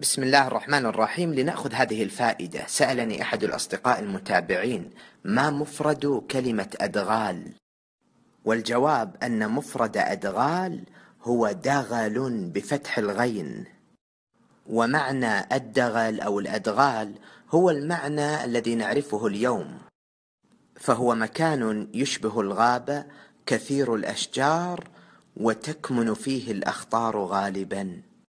بسم الله الرحمن الرحيم لنأخذ هذه الفائدة سألني أحد الأصدقاء المتابعين ما مفرد كلمة أدغال والجواب أن مفرد أدغال هو دغل بفتح الغين ومعنى الدغل أو الأدغال هو المعنى الذي نعرفه اليوم فهو مكان يشبه الغابة كثير الأشجار وتكمن فيه الأخطار غالباً